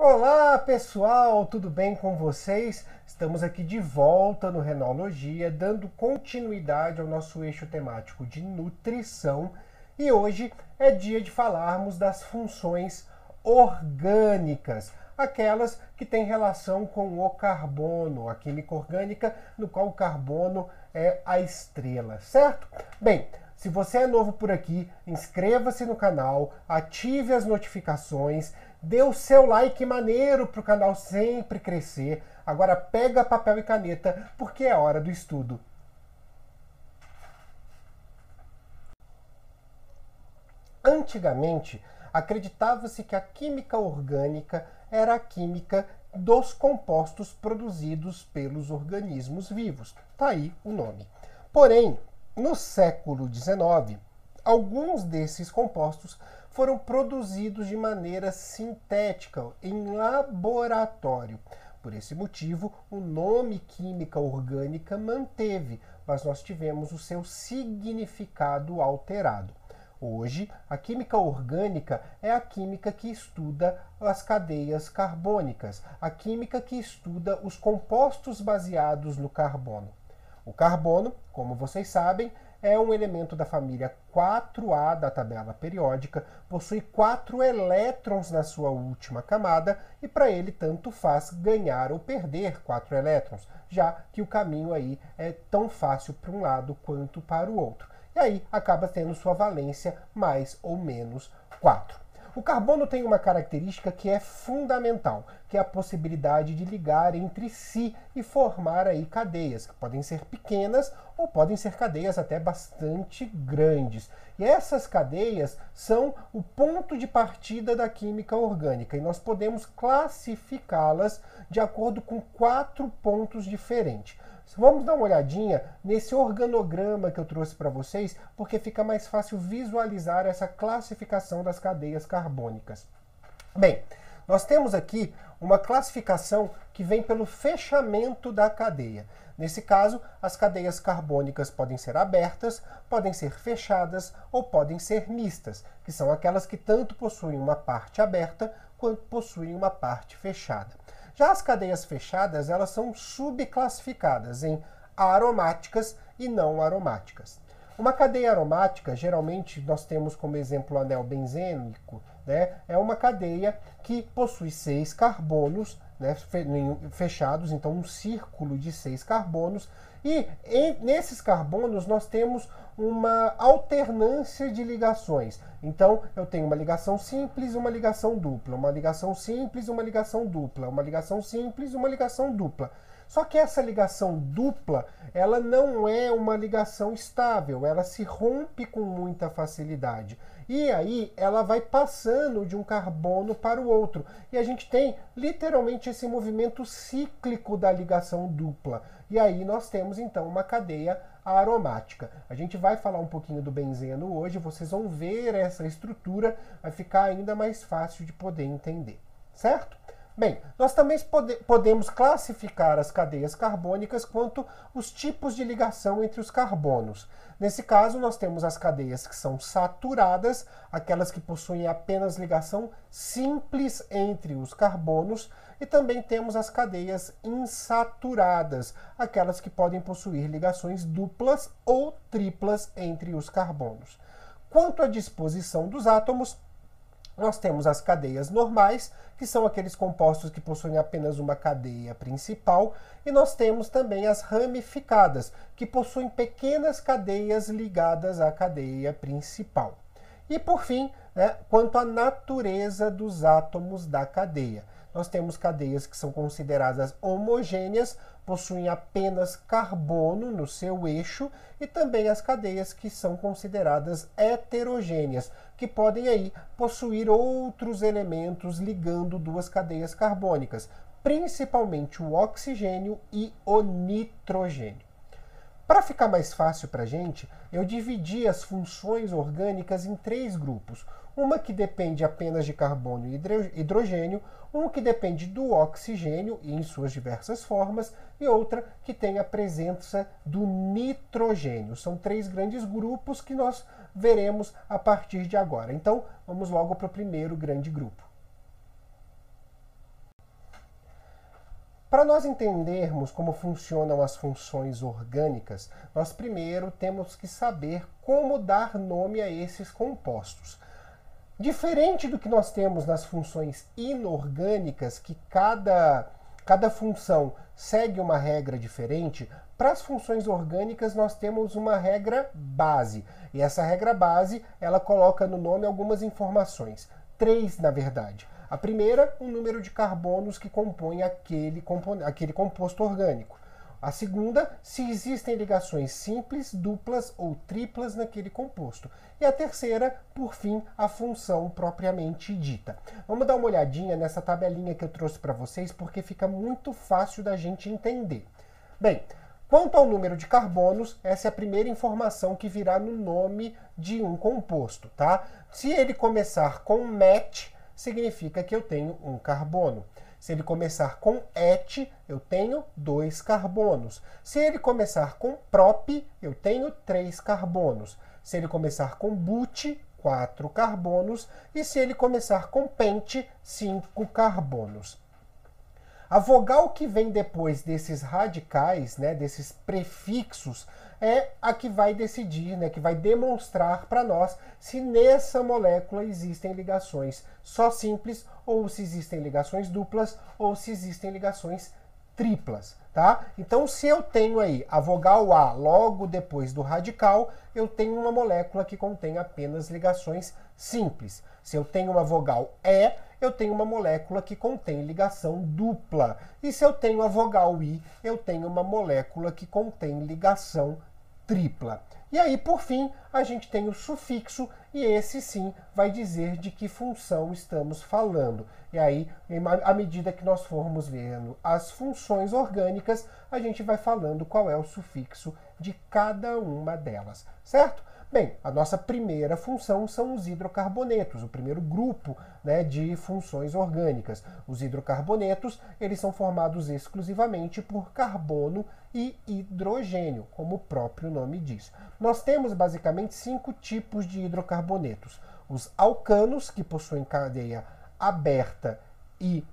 Olá pessoal, tudo bem com vocês? Estamos aqui de volta no Renologia, dando continuidade ao nosso eixo temático de nutrição e hoje é dia de falarmos das funções orgânicas, aquelas que têm relação com o carbono, a química orgânica, no qual o carbono é a estrela, certo? Bem, se você é novo por aqui, inscreva-se no canal, ative as notificações Dê o seu like maneiro para o canal sempre crescer. Agora pega papel e caneta, porque é hora do estudo. Antigamente, acreditava-se que a química orgânica era a química dos compostos produzidos pelos organismos vivos. Tá aí o nome. Porém, no século XIX, Alguns desses compostos foram produzidos de maneira sintética em laboratório. Por esse motivo, o nome química orgânica manteve, mas nós tivemos o seu significado alterado. Hoje, a química orgânica é a química que estuda as cadeias carbônicas, a química que estuda os compostos baseados no carbono. O carbono, como vocês sabem, é um elemento da família 4A da tabela periódica, possui quatro elétrons na sua última camada e para ele tanto faz ganhar ou perder quatro elétrons, já que o caminho aí é tão fácil para um lado quanto para o outro. E aí acaba tendo sua valência mais ou menos 4. O carbono tem uma característica que é fundamental, que é a possibilidade de ligar entre si e formar aí cadeias, que podem ser pequenas ou podem ser cadeias até bastante grandes. E essas cadeias são o ponto de partida da química orgânica e nós podemos classificá-las de acordo com quatro pontos diferentes. Vamos dar uma olhadinha nesse organograma que eu trouxe para vocês, porque fica mais fácil visualizar essa classificação das cadeias carbônicas. Bem, nós temos aqui uma classificação que vem pelo fechamento da cadeia. Nesse caso, as cadeias carbônicas podem ser abertas, podem ser fechadas ou podem ser mistas, que são aquelas que tanto possuem uma parte aberta quanto possuem uma parte fechada. Já as cadeias fechadas, elas são subclassificadas em aromáticas e não aromáticas. Uma cadeia aromática, geralmente nós temos como exemplo o anel benzênico, né, é uma cadeia que possui seis carbonos né, fechados, então um círculo de seis carbonos, e em, nesses carbonos nós temos uma alternância de ligações. Então, eu tenho uma ligação simples, uma ligação dupla, uma ligação simples, uma ligação dupla, uma ligação simples, uma ligação dupla. Só que essa ligação dupla, ela não é uma ligação estável, ela se rompe com muita facilidade. E aí ela vai passando de um carbono para o outro. E a gente tem literalmente esse movimento cíclico da ligação dupla. E aí nós temos então uma cadeia aromática. A gente vai falar um pouquinho do benzeno hoje, vocês vão ver essa estrutura, vai ficar ainda mais fácil de poder entender, certo? Bem, nós também pode, podemos classificar as cadeias carbônicas quanto os tipos de ligação entre os carbonos. Nesse caso, nós temos as cadeias que são saturadas, aquelas que possuem apenas ligação simples entre os carbonos, e também temos as cadeias insaturadas, aquelas que podem possuir ligações duplas ou triplas entre os carbonos. Quanto à disposição dos átomos, nós temos as cadeias normais, que são aqueles compostos que possuem apenas uma cadeia principal, e nós temos também as ramificadas, que possuem pequenas cadeias ligadas à cadeia principal. E por fim, né, quanto à natureza dos átomos da cadeia. Nós temos cadeias que são consideradas homogêneas, possuem apenas carbono no seu eixo, e também as cadeias que são consideradas heterogêneas, que podem aí possuir outros elementos ligando duas cadeias carbônicas, principalmente o oxigênio e o nitrogênio. Para ficar mais fácil para a gente, eu dividi as funções orgânicas em três grupos: uma que depende apenas de carbono e hidrogênio, uma que depende do oxigênio em suas diversas formas e outra que tem a presença do nitrogênio. São três grandes grupos que nós veremos a partir de agora. Então, vamos logo para o primeiro grande grupo. Para nós entendermos como funcionam as funções orgânicas, nós primeiro temos que saber como dar nome a esses compostos. Diferente do que nós temos nas funções inorgânicas, que cada, cada função segue uma regra diferente, para as funções orgânicas nós temos uma regra base. E essa regra base, ela coloca no nome algumas informações. Três, na verdade. A primeira, o número de carbonos que compõe aquele, aquele composto orgânico. A segunda, se existem ligações simples, duplas ou triplas naquele composto. E a terceira, por fim, a função propriamente dita. Vamos dar uma olhadinha nessa tabelinha que eu trouxe para vocês, porque fica muito fácil da gente entender. Bem, Quanto ao número de carbonos, essa é a primeira informação que virá no nome de um composto, tá? Se ele começar com MET, significa que eu tenho um carbono. Se ele começar com et, eu tenho dois carbonos. Se ele começar com prop, eu tenho três carbonos. Se ele começar com but, quatro carbonos. E se ele começar com pente, cinco carbonos. A vogal que vem depois desses radicais, né, desses prefixos é a que vai decidir, né, que vai demonstrar para nós se nessa molécula existem ligações só simples ou se existem ligações duplas ou se existem ligações triplas, tá? Então, se eu tenho aí a vogal A logo depois do radical, eu tenho uma molécula que contém apenas ligações simples. Se eu tenho uma vogal E, eu tenho uma molécula que contém ligação dupla. E se eu tenho a vogal I, eu tenho uma molécula que contém ligação tripla. E aí, por fim, a gente tem o sufixo, e esse sim vai dizer de que função estamos falando. E aí, à medida que nós formos vendo as funções orgânicas, a gente vai falando qual é o sufixo de cada uma delas, certo? Bem, a nossa primeira função são os hidrocarbonetos, o primeiro grupo né, de funções orgânicas. Os hidrocarbonetos eles são formados exclusivamente por carbono e hidrogênio, como o próprio nome diz. Nós temos basicamente cinco tipos de hidrocarbonetos: os alcanos, que possuem cadeia aberta e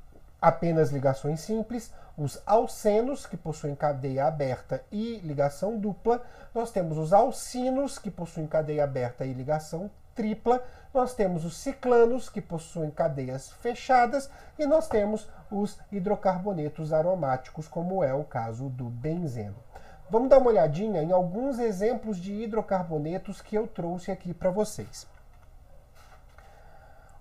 apenas ligações simples, os alcenos, que possuem cadeia aberta e ligação dupla, nós temos os alcinos, que possuem cadeia aberta e ligação tripla, nós temos os ciclanos, que possuem cadeias fechadas, e nós temos os hidrocarbonetos aromáticos, como é o caso do benzeno. Vamos dar uma olhadinha em alguns exemplos de hidrocarbonetos que eu trouxe aqui para vocês.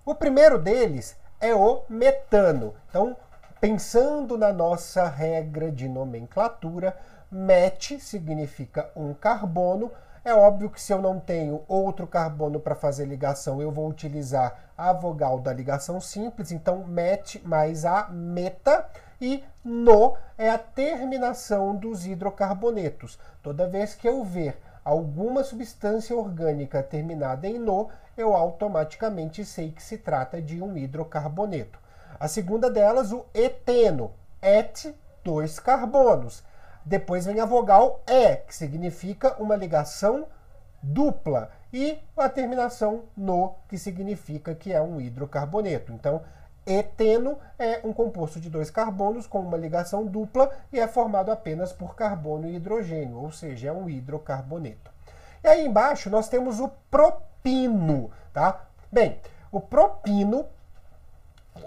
O primeiro deles é o metano. Então, pensando na nossa regra de nomenclatura, MET significa um carbono. É óbvio que se eu não tenho outro carbono para fazer ligação, eu vou utilizar a vogal da ligação simples, então MET mais a meta e NO é a terminação dos hidrocarbonetos. Toda vez que eu ver alguma substância orgânica terminada em no, eu automaticamente sei que se trata de um hidrocarboneto. A segunda delas, o eteno, et, dois carbonos. Depois vem a vogal E, que significa uma ligação dupla, e a terminação no, que significa que é um hidrocarboneto. Então, Eteno é um composto de dois carbonos com uma ligação dupla e é formado apenas por carbono e hidrogênio, ou seja, é um hidrocarboneto. E aí embaixo nós temos o propino, tá? Bem, o propino,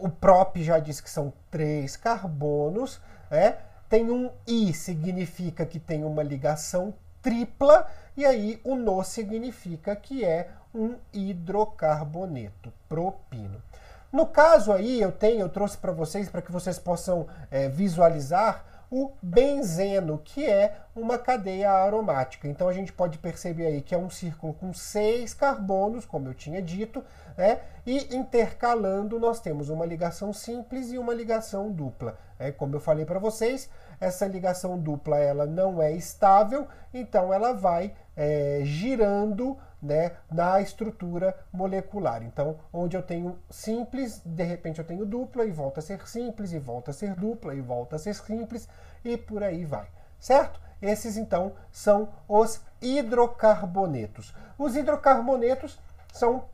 o prop já diz que são três carbonos, né? Tem um I, significa que tem uma ligação tripla, e aí o no significa que é um hidrocarboneto, propino. No caso aí, eu tenho, eu trouxe para vocês, para que vocês possam é, visualizar, o benzeno, que é uma cadeia aromática. Então a gente pode perceber aí que é um círculo com seis carbonos, como eu tinha dito, né? E intercalando nós temos uma ligação simples e uma ligação dupla. É Como eu falei para vocês, essa ligação dupla ela não é estável, então ela vai é, girando né, na estrutura molecular. Então, onde eu tenho simples, de repente eu tenho dupla e volta a ser simples, e volta a ser dupla, e volta a ser simples, e por aí vai. Certo? Esses então são os hidrocarbonetos. Os hidrocarbonetos são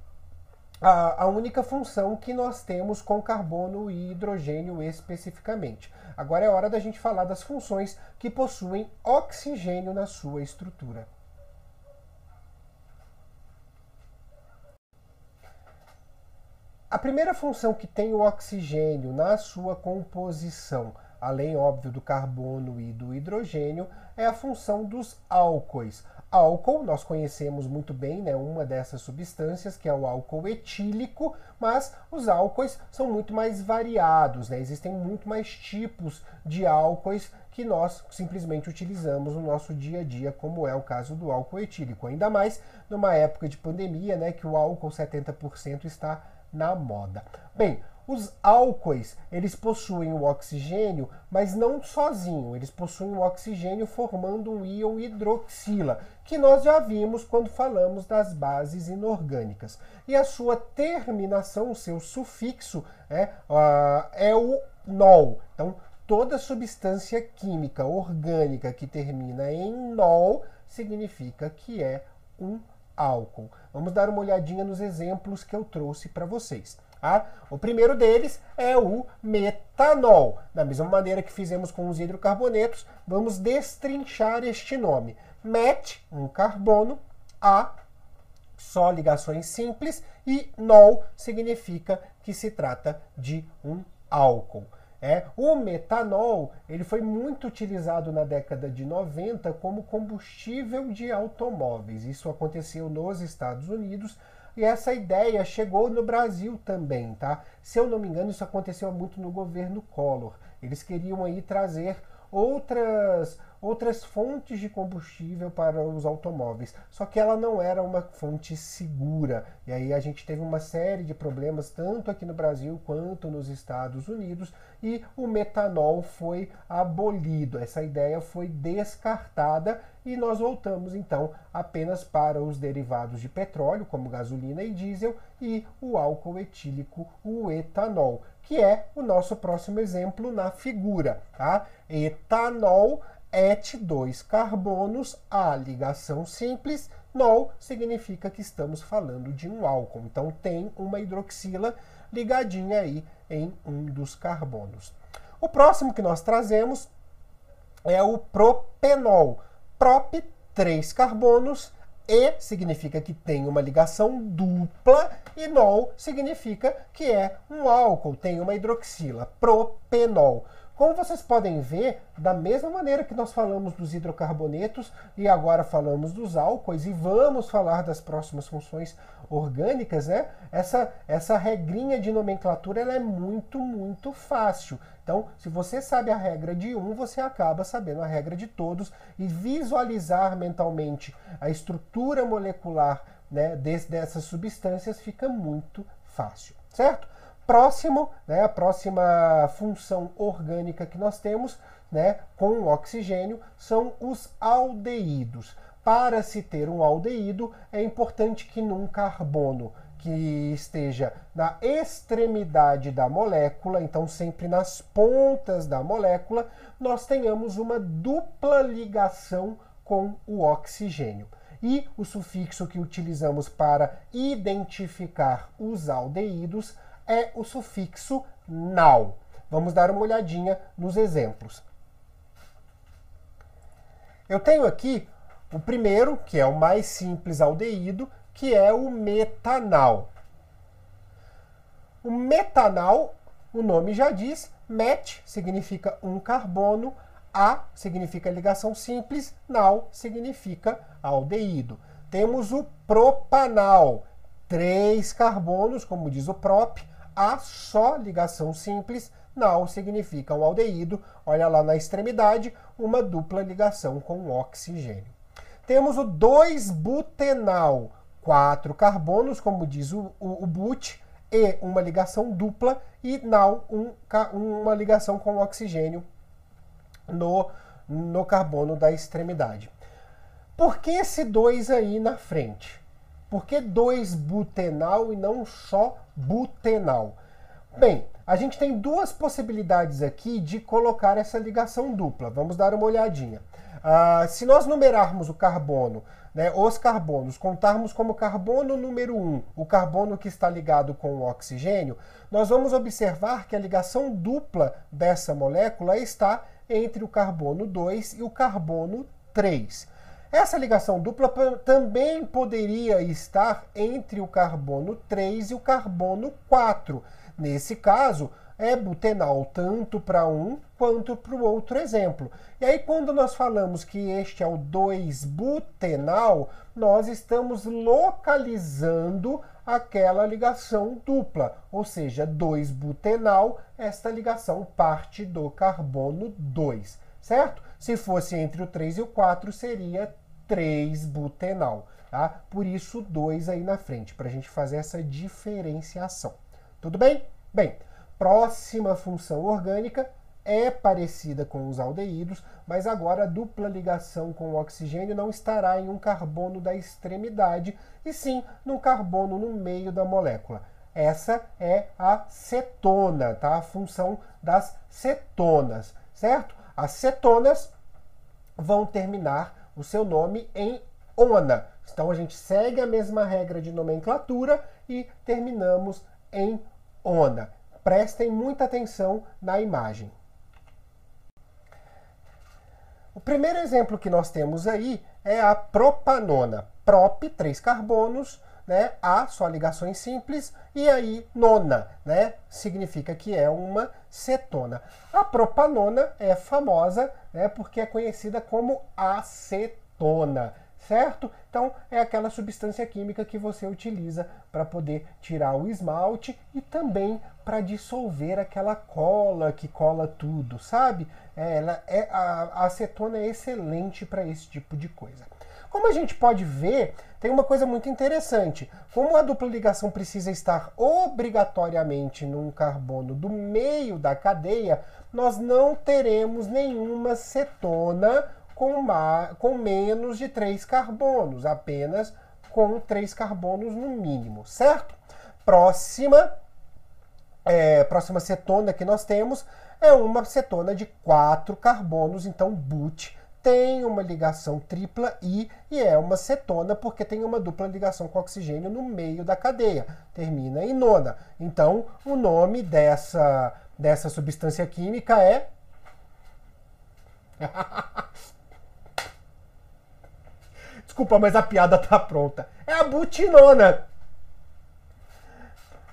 a, a, única função que nós temos com carbono e hidrogênio especificamente. Agora é hora da gente falar das funções que possuem oxigênio na sua estrutura. A primeira função que tem o oxigênio na sua composição, além óbvio do carbono e do hidrogênio, é a função dos álcoois. Álcool, nós conhecemos muito bem, né, uma dessas substâncias que é o álcool etílico, mas os álcoois são muito mais variados, né? Existem muito mais tipos de álcoois que nós simplesmente utilizamos no nosso dia a dia, como é o caso do álcool etílico. Ainda mais numa época de pandemia, né, que o álcool 70% está na moda. Bem, os álcoois eles possuem o oxigênio, mas não sozinho, eles possuem o oxigênio formando o íon hidroxila, que nós já vimos quando falamos das bases inorgânicas. E a sua terminação, o seu sufixo, é, uh, é o nol. Então, toda substância química orgânica que termina em nol significa que é um álcool. Vamos dar uma olhadinha nos exemplos que eu trouxe para vocês. Tá? O primeiro deles é o metanol. Da mesma maneira que fizemos com os hidrocarbonetos, vamos destrinchar este nome. Met, um carbono, A, só ligações simples, e nol significa que se trata de um álcool. É, o metanol ele foi muito utilizado na década de 90 como combustível de automóveis. Isso aconteceu nos Estados Unidos e essa ideia chegou no Brasil também, tá? Se eu não me engano, isso aconteceu muito no governo Collor. Eles queriam aí trazer outras outras fontes de combustível para os automóveis. Só que ela não era uma fonte segura. E aí a gente teve uma série de problemas, tanto aqui no Brasil quanto nos Estados Unidos, e o metanol foi abolido. Essa ideia foi descartada e nós voltamos então apenas para os derivados de petróleo, como gasolina e diesel, e o álcool etílico, o etanol, que é o nosso próximo exemplo na figura, tá? Etanol et dois carbonos, a ligação simples, nol significa que estamos falando de um álcool. Então tem uma hidroxila ligadinha aí em um dos carbonos. O próximo que nós trazemos é o propenol. Prop, três carbonos, e significa que tem uma ligação dupla e nol significa que é um álcool, tem uma hidroxila, propenol. Como vocês podem ver, da mesma maneira que nós falamos dos hidrocarbonetos e agora falamos dos álcoois e vamos falar das próximas funções orgânicas, né? Essa, essa regrinha de nomenclatura ela é muito, muito fácil. Então, se você sabe a regra de um, você acaba sabendo a regra de todos e visualizar mentalmente a estrutura molecular né, dessas substâncias fica muito fácil, certo? próximo, né, a próxima função orgânica que nós temos né, com o oxigênio são os aldeídos. Para se ter um aldeído, é importante que num carbono que esteja na extremidade da molécula, então sempre nas pontas da molécula, nós tenhamos uma dupla ligação com o oxigênio. E o sufixo que utilizamos para identificar os aldeídos é o sufixo now. Vamos dar uma olhadinha nos exemplos. Eu tenho aqui o primeiro, que é o mais simples aldeído, que é o metanal. O metanal, o nome já diz, met significa um carbono, a significa ligação simples, nal significa aldeído. Temos o propanal, três carbonos, como diz o prop, a só ligação simples nal significa um aldeído, olha lá na extremidade, uma dupla ligação com oxigênio. Temos o 2-butenal, quatro carbonos, como diz o, o, o, but, e uma ligação dupla, e nal, um, uma ligação com oxigênio no, no carbono da extremidade. Por que esse 2 aí na frente? Por que 2-butenal e não só butenal? Bem, a gente tem duas possibilidades aqui de colocar essa ligação dupla. Vamos dar uma olhadinha. Uh, se nós numerarmos o carbono, né, os carbonos, contarmos como carbono número 1 o carbono que está ligado com o oxigênio, nós vamos observar que a ligação dupla dessa molécula está entre o carbono 2 e o carbono 3. Essa ligação dupla também poderia estar entre o carbono 3 e o carbono 4. Nesse caso, é butenal tanto para um quanto para o outro exemplo. E aí, quando nós falamos que este é o 2-butenal, nós estamos localizando aquela ligação dupla, ou seja, 2-butenal, esta ligação parte do carbono 2, certo? Se fosse entre o 3 e o 4, seria 3-butenal. Tá? Por isso, 2 aí na frente, para a gente fazer essa diferenciação. Tudo bem? Bem, próxima função orgânica é parecida com os aldeídos, mas agora a dupla ligação com o oxigênio não estará em um carbono da extremidade, e sim num carbono no meio da molécula. Essa é a cetona, tá? A função das cetonas, certo? As cetonas vão terminar o seu nome em ona. Então a gente segue a mesma regra de nomenclatura e terminamos em ona. Prestem muita atenção na imagem. O primeiro exemplo que nós temos aí é a propanona. Prop, três carbonos, né, A, só ligações simples, e aí nona, né, significa que é uma cetona. A propanona é famosa, né, porque é conhecida como acetona, certo? Então é aquela substância química que você utiliza para poder tirar o esmalte e também para dissolver aquela cola que cola tudo, sabe? É, ela é a, a acetona é excelente para esse tipo de coisa. Como a gente pode ver, tem uma coisa muito interessante. Como a dupla ligação precisa estar obrigatoriamente num carbono do meio da cadeia, nós não teremos nenhuma cetona com, com menos de três carbonos, apenas com três carbonos no mínimo, certo? Próxima, é, próxima cetona que nós temos é uma cetona de quatro carbonos, então but tem uma ligação tripla I e é uma cetona porque tem uma dupla ligação com oxigênio no meio da cadeia, termina em nona. Então, o nome dessa, dessa substância química é. Desculpa, mas a piada tá pronta. É a butinona.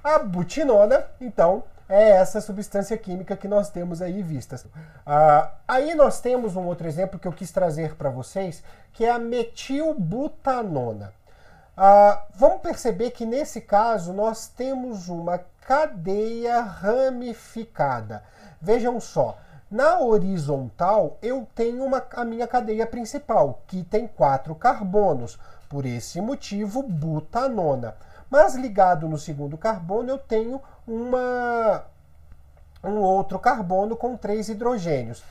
A butinona, então, é essa substância química que nós temos aí vistas. Ah, aí nós temos um outro exemplo que eu quis trazer para vocês, que é a metilbutanona. Ah, vamos perceber que nesse caso nós temos uma cadeia ramificada. Vejam só, na horizontal eu tenho uma, a minha cadeia principal, que tem quatro carbonos, por esse motivo, butanona. Mas ligado no segundo carbono, eu tenho uma, um outro carbono com três hidrogênios.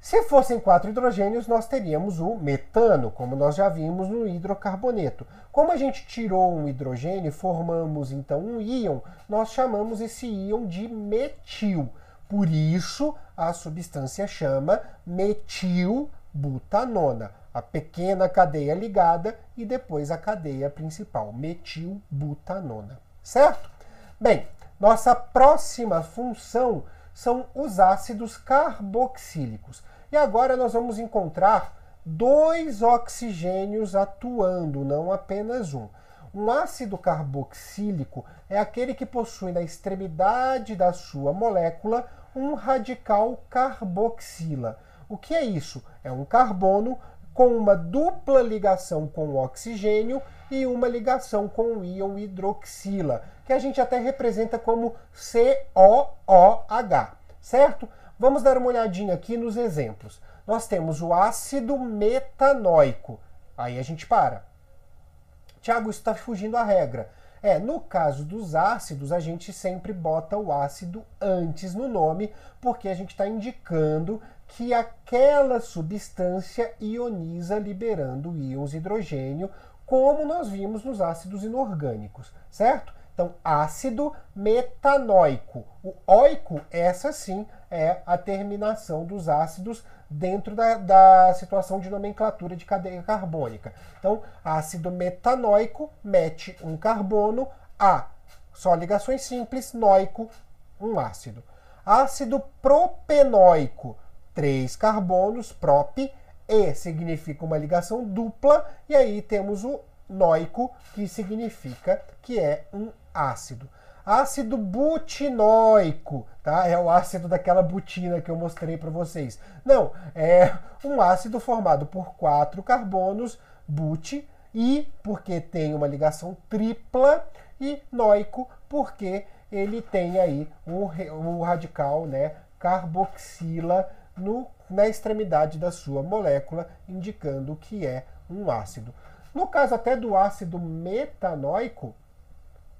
Se fossem quatro hidrogênios, nós teríamos o metano, como nós já vimos no hidrocarboneto. Como a gente tirou um hidrogênio e formamos então um íon, nós chamamos esse íon de metil. Por isso, a substância chama metilbutanona a pequena cadeia ligada e depois a cadeia principal, metilbutanona. Certo? Bem, nossa próxima função são os ácidos carboxílicos. E agora nós vamos encontrar dois oxigênios atuando, não apenas um. Um ácido carboxílico é aquele que possui na extremidade da sua molécula um radical carboxila. O que é isso? É um carbono com uma dupla ligação com o oxigênio e uma ligação com o íon hidroxila, que a gente até representa como COOH, certo? Vamos dar uma olhadinha aqui nos exemplos. Nós temos o ácido metanoico. Aí a gente para. Tiago, isso está fugindo à regra. É, no caso dos ácidos, a gente sempre bota o ácido antes no nome, porque a gente está indicando que aquela substância ioniza liberando íons hidrogênio, como nós vimos nos ácidos inorgânicos, certo? Então, ácido metanoico. O oico, essa sim, é a terminação dos ácidos dentro da, da situação de nomenclatura de cadeia carbônica. Então, ácido metanoico mete um carbono a só ligações simples, noico, um ácido. Ácido propenoico três carbonos, prop, E significa uma ligação dupla, e aí temos o noico, que significa que é um ácido. Ácido butinoico, tá? É o ácido daquela butina que eu mostrei para vocês. Não, é um ácido formado por quatro carbonos, but, e porque tem uma ligação tripla, e noico, porque ele tem aí o, radical, né, carboxila, no, na extremidade da sua molécula, indicando que é um ácido. No caso até do ácido metanoico,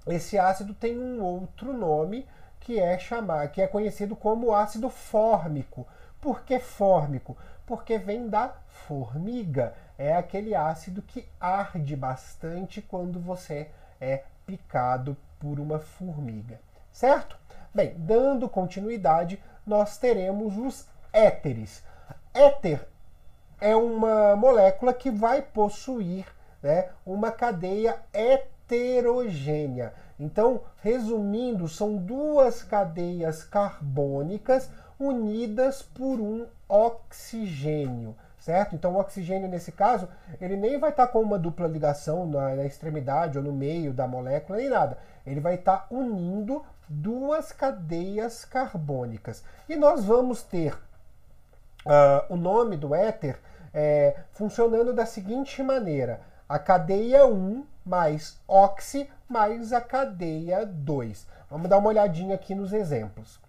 esse ácido tem um outro nome que é chamar, que é conhecido como ácido fórmico. Por que fórmico? Porque vem da formiga. É aquele ácido que arde bastante quando você é picado por uma formiga, certo? Bem, dando continuidade, nós teremos os éteres. Éter é uma molécula que vai possuir né, uma cadeia heterogênea. Então, resumindo, são duas cadeias carbônicas unidas por um oxigênio, certo? Então, o oxigênio, nesse caso, ele nem vai estar tá com uma dupla ligação na, na, extremidade ou no meio da molécula, nem nada. Ele vai estar tá unindo duas cadeias carbônicas. E nós vamos ter uh, o nome do éter é, funcionando da seguinte maneira: a cadeia 1 mais oxi mais a cadeia 2. Vamos dar uma olhadinha aqui nos exemplos.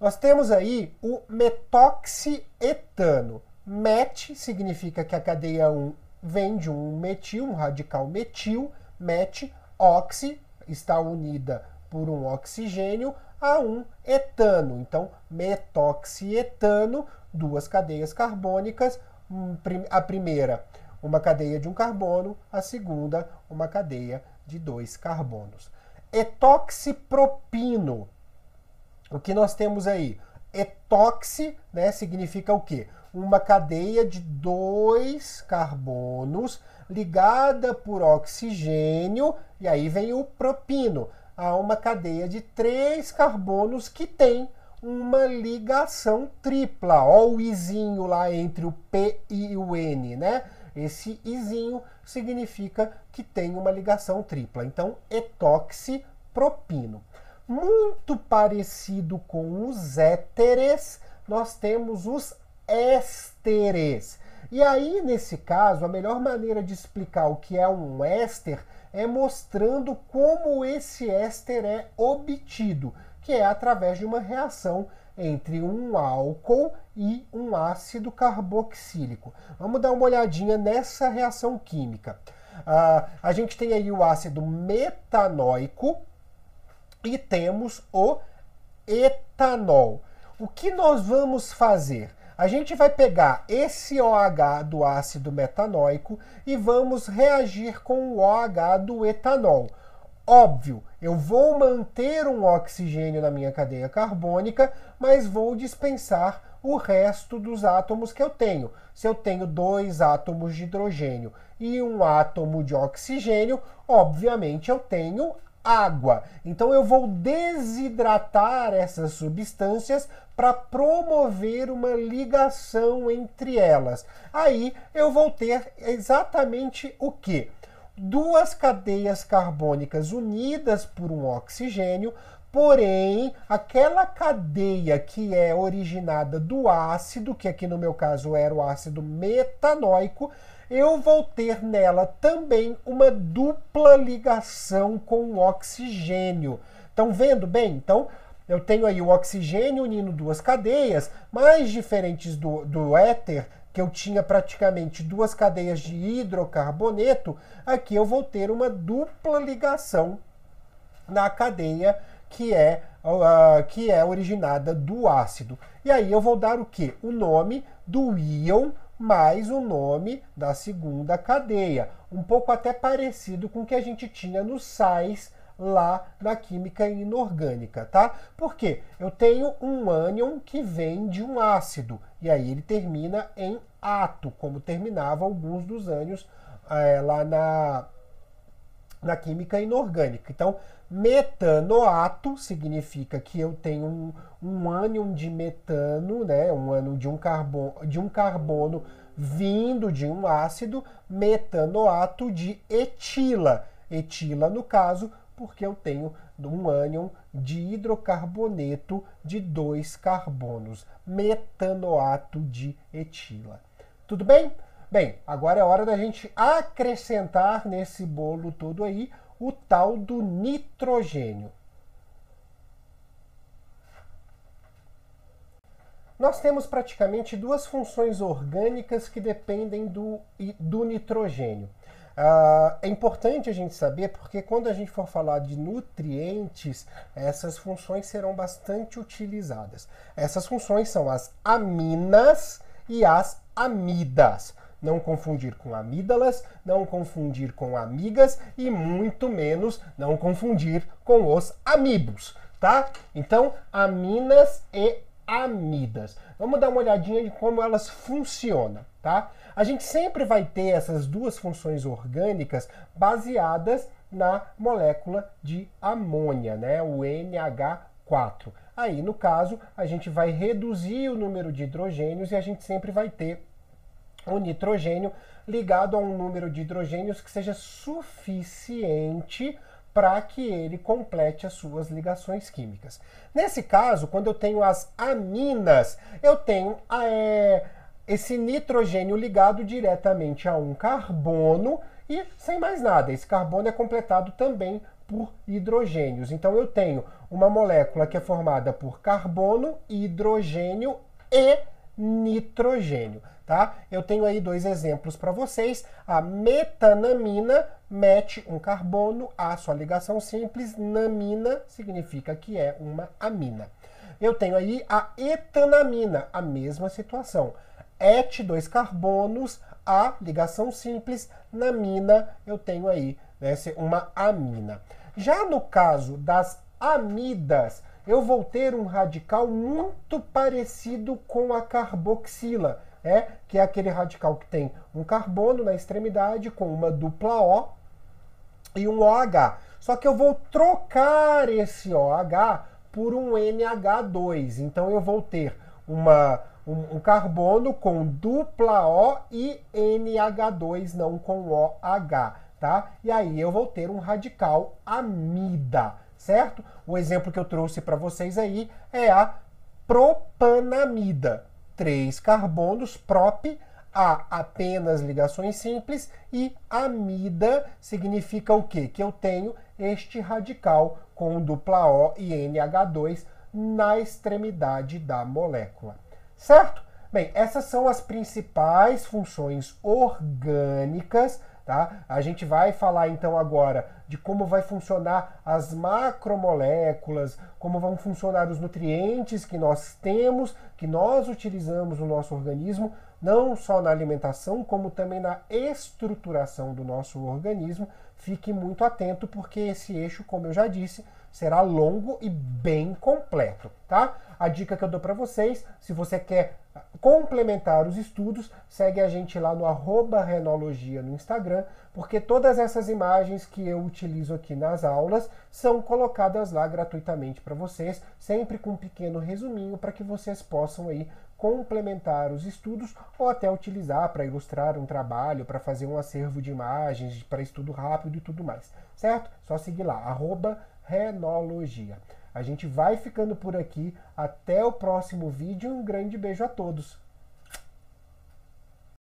Nós temos aí o metoxietano. MET significa que a cadeia 1 vem de um metil, um radical metil, MET, oxi, está unida por um oxigênio, a um etano Então, metoxietano, duas cadeias carbônicas, a primeira uma cadeia de um carbono, a segunda uma cadeia de dois carbonos. Etoxipropino. O que nós temos aí? Etoxi né, significa o quê? Uma cadeia de dois carbonos ligada por oxigênio, e aí vem o propino a uma cadeia de três carbonos que tem uma ligação tripla. Ó, o izinho lá entre o P e o N, né? Esse izinho significa que tem uma ligação tripla. Então, etoxipropino. Muito parecido com os éteres, nós temos os ésteres. E aí, nesse caso, a melhor maneira de explicar o que é um éster é mostrando como esse éster é obtido, que é através de uma reação entre um álcool e um ácido carboxílico. Vamos dar uma olhadinha nessa reação química. Uh, a gente tem aí o ácido metanoico e temos o etanol. O que nós vamos fazer? A gente vai pegar esse OH do ácido metanoico e vamos reagir com o OH do etanol. Óbvio, eu vou manter um oxigênio na minha cadeia carbônica, mas vou dispensar o resto dos átomos que eu tenho. Se eu tenho dois átomos de hidrogênio e um átomo de oxigênio, obviamente eu tenho água. Então eu vou desidratar essas substâncias para promover uma ligação entre elas. Aí eu vou ter exatamente o que? Duas cadeias carbônicas unidas por um oxigênio, porém aquela cadeia que é originada do ácido, que aqui no meu caso era o ácido metanoico, eu vou ter nela também uma dupla ligação com o oxigênio. Estão vendo bem? Então, eu tenho aí o oxigênio unindo duas cadeias, mais diferentes do, do éter, que eu tinha praticamente duas cadeias de hidrocarboneto, aqui eu vou ter uma dupla ligação na cadeia que é, uh, que é originada do ácido. E aí eu vou dar o que? O nome do íon mais o nome da segunda cadeia, um pouco até parecido com o que a gente tinha no sais lá na química inorgânica, tá? Porque eu tenho um ânion que vem de um ácido e aí ele termina em ato, como terminava alguns dos ânions é, lá na na química inorgânica. Então, metanoato significa que eu tenho um, um ânion de metano, né, um ânion de um, carbono, de um carbono vindo de um ácido, metanoato de etila. Etila, no caso, porque eu tenho um ânion de hidrocarboneto de dois carbonos, metanoato de etila. Tudo bem? Bem, agora é hora da gente acrescentar nesse bolo todo aí o tal do nitrogênio. Nós temos praticamente duas funções orgânicas que dependem do, do nitrogênio. Uh, é importante a gente saber porque quando a gente for falar de nutrientes, essas funções serão bastante utilizadas. Essas funções são as aminas e as amidas. Não confundir com amígdalas, não confundir com amigas e muito menos não confundir com os amibos, tá? Então, aminas e amidas. Vamos dar uma olhadinha de como elas funcionam, tá? A gente sempre vai ter essas duas funções orgânicas baseadas na molécula de amônia, né? O NH4. Aí, no caso, a gente vai reduzir o número de hidrogênios e a gente sempre vai ter o nitrogênio ligado a um número de hidrogênios que seja suficiente para que ele complete as suas ligações químicas. Nesse caso, quando eu tenho as aminas, eu tenho a, ah, é, esse nitrogênio ligado diretamente a um carbono e sem mais nada. Esse carbono é completado também por hidrogênios. Então eu tenho uma molécula que é formada por carbono, hidrogênio e nitrogênio tá? Eu tenho aí dois exemplos para vocês. A metanamina mete um carbono a sua ligação simples, namina significa que é uma amina. Eu tenho aí a etanamina, a mesma situação. Et dois carbonos, a ligação simples, namina, eu tenho aí né, uma amina. Já no caso das amidas, eu vou ter um radical muito parecido com a carboxila é que é aquele radical que tem um carbono na extremidade com uma dupla O e um OH. Só que eu vou trocar esse OH por um NH2. Então eu vou ter uma, um, um carbono com dupla O e NH2, não com OH, tá? E aí eu vou ter um radical amida, certo? O exemplo que eu trouxe para vocês aí é a propanamida três carbonos, prop, há apenas ligações simples e amida significa o quê? Que eu tenho este radical com dupla O e NH2 na extremidade da molécula. Certo? Bem, essas são as principais funções orgânicas Tá? A gente vai falar então agora de como vai funcionar as macromoléculas, como vão funcionar os nutrientes que nós temos, que nós utilizamos no nosso organismo, não só na alimentação, como também na estruturação do nosso organismo. Fique muito atento porque esse eixo, como eu já disse, será longo e bem completo, tá? A dica que eu dou para vocês, se você quer complementar os estudos, segue a gente lá no arroba Renologia no Instagram, porque todas essas imagens que eu utilizo aqui nas aulas são colocadas lá gratuitamente para vocês, sempre com um pequeno resuminho para que vocês possam aí complementar os estudos ou até utilizar para ilustrar um trabalho, para fazer um acervo de imagens, para estudo rápido e tudo mais, certo? Só seguir lá, arroba Renologia. A gente vai ficando por aqui. Até o próximo vídeo. Um grande beijo a todos.